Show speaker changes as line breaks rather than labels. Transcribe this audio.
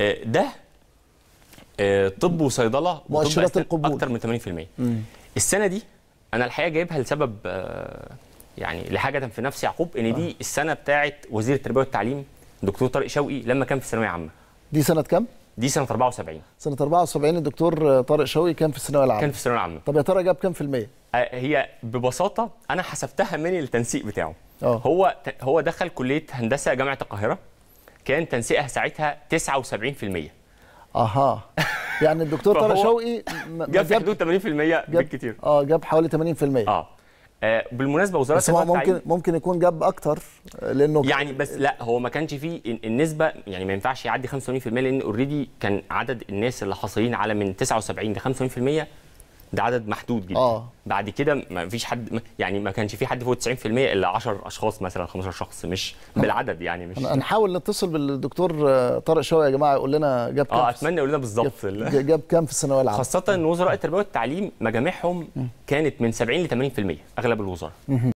آه، ده آه، طب وصيدله مؤشرات القبول اكتر من 80% مم. السنه دي انا الحقيقه جايبها لسبب آه، يعني لحاجه في نفسي يعقوب ان دي السنه بتاعه وزير التربيه والتعليم دكتور طارق شوقي لما كان في الثانويه عامه دي سنه كام دي سنه 74
سنه 74 الدكتور طارق شوقي كان في الثانويه العامه كان في الثانويه العامه طب يا ترى جاب كام في الميه
هي ببساطه انا حسبتها من التنسيق بتاعه أوه. هو هو دخل كليه هندسه جامعه القاهره كان تنسيقها ساعتها 79%
اها يعني الدكتور طارق شوقي
جاب في حدود 80% بالكتير اه جاب حوالي 80% آه. اه بالمناسبه وزاره بس هو ممكن
ممكن يكون جاب اكتر
لانه يعني بس لا هو ما كانش فيه النسبه يعني ما ينفعش يعدي 85% لان اوريدي كان عدد الناس اللي حاصلين على من 79 ل 85% ده عدد محدود جدا آه. بعد كده ما فيش حد يعني ما كانش في حد فوق 90% الا 10 اشخاص مثلا 15 شخص مش بالعدد يعني مش
هنحاول نتصل بالدكتور طارق شوقي يا جماعه يقول لنا جاب كام اه اتمنى
يقول لنا بالظبط جاب,
جاب كام في الثانويه العامه
خاصه ان وزراء التربيه والتعليم مجاميعهم كانت من 70 ل 80% اغلب الوزراء